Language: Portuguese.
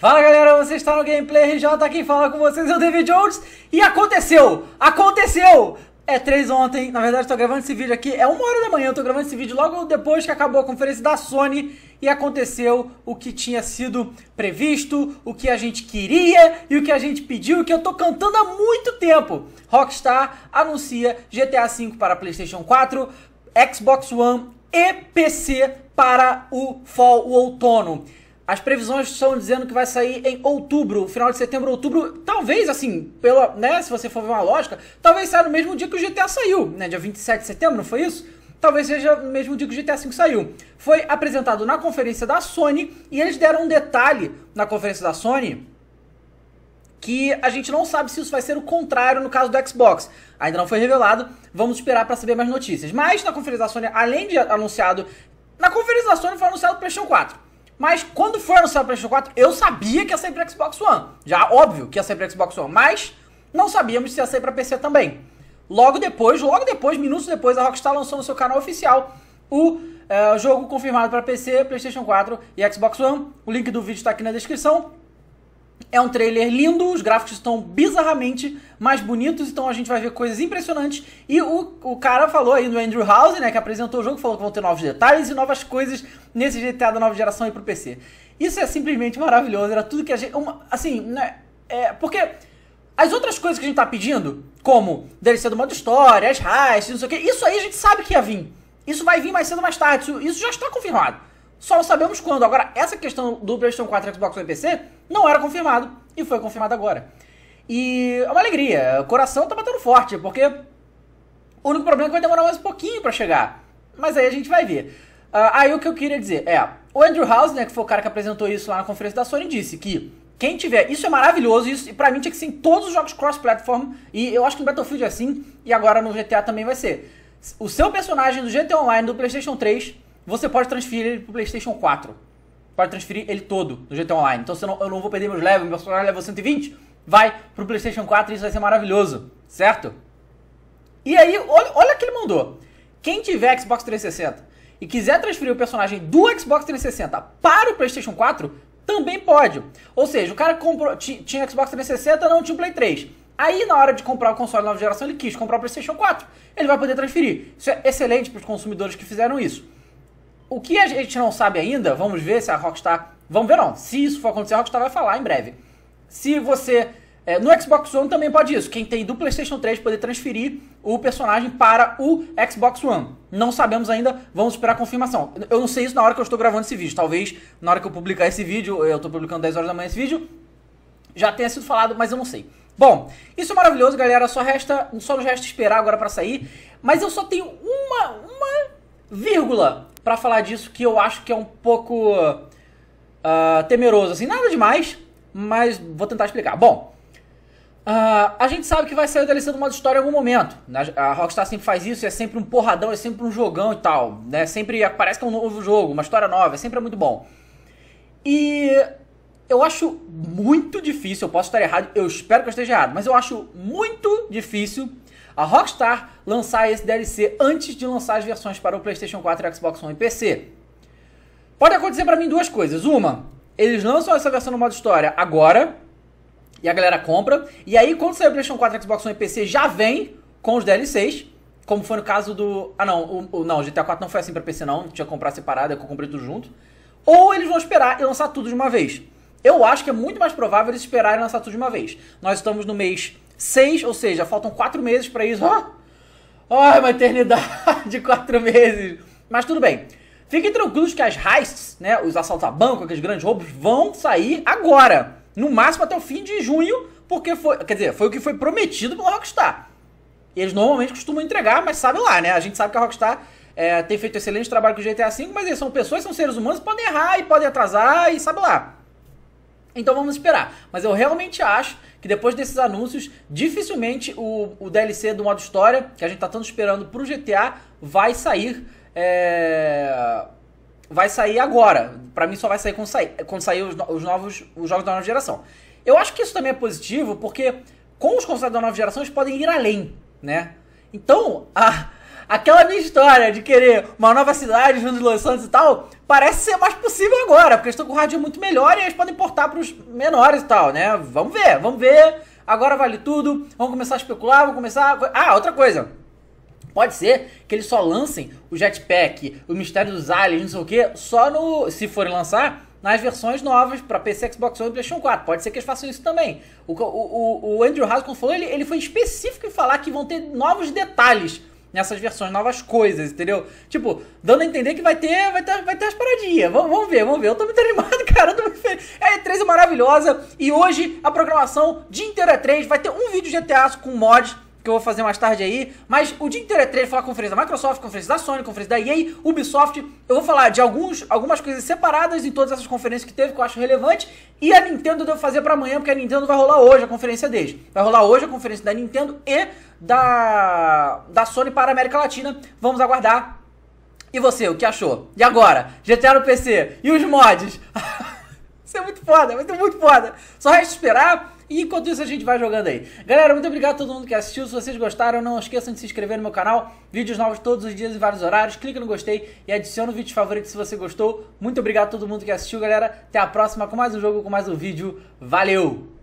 Fala galera, você está no Gameplay RJ, quem fala com vocês é o David Jones E aconteceu, aconteceu, é 3 ontem, na verdade estou gravando esse vídeo aqui, é uma hora da manhã, estou gravando esse vídeo logo depois que acabou a conferência da Sony e aconteceu o que tinha sido previsto, o que a gente queria e o que a gente pediu, que eu estou cantando há muito tempo. Rockstar anuncia GTA V para PlayStation 4, Xbox One e PC para o fall, o outono. As previsões estão dizendo que vai sair em outubro, final de setembro, outubro, talvez assim, pela, né, se você for ver uma lógica, talvez saia no mesmo dia que o GTA saiu, né, dia 27 de setembro, não foi isso? Talvez seja no mesmo dia que o GTA V saiu. Foi apresentado na conferência da Sony e eles deram um detalhe na conferência da Sony que a gente não sabe se isso vai ser o contrário no caso do Xbox. Ainda não foi revelado, vamos esperar para saber mais notícias. Mas na conferência da Sony, além de anunciado, na conferência da Sony foi anunciado o PlayStation 4. Mas quando foi anunciado o PlayStation 4, eu sabia que ia sair para Xbox One. Já óbvio que ia sair para Xbox One, mas não sabíamos se ia sair para PC também. Logo depois, logo depois, minutos depois, a Rockstar lançou no seu canal oficial o é, jogo confirmado para PC, PlayStation 4 e Xbox One. O link do vídeo está aqui na descrição. É um trailer lindo, os gráficos estão bizarramente mais bonitos, então a gente vai ver coisas impressionantes. E o, o cara falou aí do Andrew House, né, que apresentou o jogo, falou que vão ter novos detalhes e novas coisas nesse GTA da nova geração e pro PC. Isso é simplesmente maravilhoso, era tudo que a gente. Uma, assim, né? É, porque as outras coisas que a gente tá pedindo, como DLC do modo história, as heists, não sei o que, isso aí a gente sabe que ia vir. Isso vai vir mais cedo ou mais tarde, isso, isso já está confirmado só sabemos quando. Agora, essa questão do PlayStation 4, Xbox One e PC não era confirmado e foi confirmado agora. E é uma alegria, o coração tá batendo forte, porque o único problema é que vai demorar mais um pouquinho para chegar. Mas aí a gente vai ver. Uh, aí o que eu queria dizer é, o Andrew House, né, que foi o cara que apresentou isso lá na conferência da Sony, disse que quem tiver, isso é maravilhoso, isso para mim tinha que ser em todos os jogos cross-platform, e eu acho que no Battlefield é assim, e agora no GTA também vai ser. O seu personagem do GTA Online do PlayStation 3 você pode transferir ele pro PlayStation 4. Pode transferir ele todo no GTA Online. Então não, eu não vou perder meus levels, meu personagem level 120. Vai pro PlayStation 4 e isso vai ser maravilhoso, certo? E aí, olha, olha que ele mandou. Quem tiver Xbox 360 e quiser transferir o personagem do Xbox 360 para o PlayStation 4, também pode. Ou seja, o cara comprou, tinha Xbox 360, não tinha o Play 3. Aí, na hora de comprar o console nova geração, ele quis comprar o PlayStation 4. Ele vai poder transferir. Isso é excelente para os consumidores que fizeram isso. O que a gente não sabe ainda, vamos ver se a Rockstar. Vamos ver, não. Se isso for acontecer, a Rockstar vai falar em breve. Se você. É, no Xbox One também pode isso. Quem tem do PlayStation 3 poder transferir o personagem para o Xbox One. Não sabemos ainda, vamos esperar a confirmação. Eu não sei isso na hora que eu estou gravando esse vídeo. Talvez na hora que eu publicar esse vídeo, eu estou publicando 10 horas da manhã esse vídeo, já tenha sido falado, mas eu não sei. Bom, isso é maravilhoso, galera. Só resta, só nos resta esperar agora para sair. Mas eu só tenho uma, uma vírgula para falar disso que eu acho que é um pouco uh, temeroso, assim, nada demais, mas vou tentar explicar. Bom, uh, a gente sabe que vai sair o DLC do modo história em algum momento. A Rockstar sempre faz isso, é sempre um porradão, é sempre um jogão e tal, né? Sempre parece que é um novo jogo, uma história nova, é sempre é muito bom. E eu acho muito difícil, eu posso estar errado, eu espero que eu esteja errado, mas eu acho muito difícil a Rockstar lançar esse DLC antes de lançar as versões para o PlayStation 4, Xbox One e PC. Pode acontecer para mim duas coisas. Uma, eles lançam essa versão no modo história agora e a galera compra. E aí, quando sair o PlayStation 4, Xbox One e PC, já vem com os DLCs. Como foi no caso do. Ah, não, o, o, não, GTA 4 não foi assim para PC, não. Tinha que comprar separado, eu comprei tudo junto. Ou eles vão esperar e lançar tudo de uma vez. Eu acho que é muito mais provável eles esperarem lançar tudo de uma vez. Nós estamos no mês Seis, ou seja, faltam quatro meses para isso. Ah, ah, uma eternidade, quatro meses. Mas tudo bem. Fiquem tranquilos que as heists, né, os assaltos a banco, aqueles grandes roubos, vão sair agora. No máximo até o fim de junho, porque foi, quer dizer, foi o que foi prometido pelo Rockstar. Eles normalmente costumam entregar, mas sabe lá, né? A gente sabe que a Rockstar é, tem feito excelente trabalho com o GTA V, mas eles são pessoas, são seres humanos, podem errar e podem atrasar e sabe lá. Então vamos esperar. Mas eu realmente acho que depois desses anúncios, dificilmente o, o DLC do modo história, que a gente está tanto esperando para o GTA, vai sair. É... Vai sair agora. Para mim só vai sair quando sair, quando sair os, os, novos os jogos da nova geração. Eu acho que isso também é positivo, porque com os consoles da nova geração eles podem ir além, né? Então, a aquela minha história de querer uma nova cidade junto de Los Santos e tal, parece ser mais possível agora, porque eles estão com rádio muito melhor e eles podem portar para os menores e tal, né? Vamos ver, vamos ver. Agora vale tudo. Vamos começar a especular, vamos começar. A... Ah, outra coisa. Pode ser que eles só lancem o Jetpack, o Mistério dos Aliens, não sei o quê, só no. Se forem lançar, nas versões novas para PC, Xbox One e PlayStation 4. Pode ser que eles façam isso também. O, o, o Andrew Haskell falou, ele, ele foi específico em falar que vão ter novos detalhes nessas versões novas coisas, entendeu? Tipo, dando a entender que vai ter, vai ter, vai ter as paradinhas. Vamos, vamos ver, vamos ver. Eu tô muito animado, cara. Eu tô muito feliz. É a E3 é maravilhosa. E hoje a programação de inteiro é 3 vai ter um vídeo GTA com mods que eu vou fazer mais tarde aí. Mas o dia inteiro é trade, falar conferência da Microsoft, conferência da Sony, conferência da EA, Ubisoft. Eu vou falar de alguns, algumas coisas separadas em todas essas conferências que teve, que eu acho relevante. E a Nintendo eu devo fazer para amanhã, porque a Nintendo vai rolar hoje a conferência deles. Vai rolar hoje a conferência da Nintendo e da, da Sony para a América Latina. Vamos aguardar. E você, o que achou? E agora? GTA no PC e os mods? Isso é muito foda, vai ser muito foda. Só resta esperar e enquanto isso a gente vai jogando aí. Galera, muito obrigado a todo mundo que assistiu. Se vocês gostaram, não esqueçam de se inscrever no meu canal. Vídeos novos todos os dias em vários horários. Clica no gostei e adiciona o vídeo favorito se você gostou. Muito obrigado a todo mundo que assistiu, galera. Até a próxima com mais um jogo, com mais um vídeo. Valeu!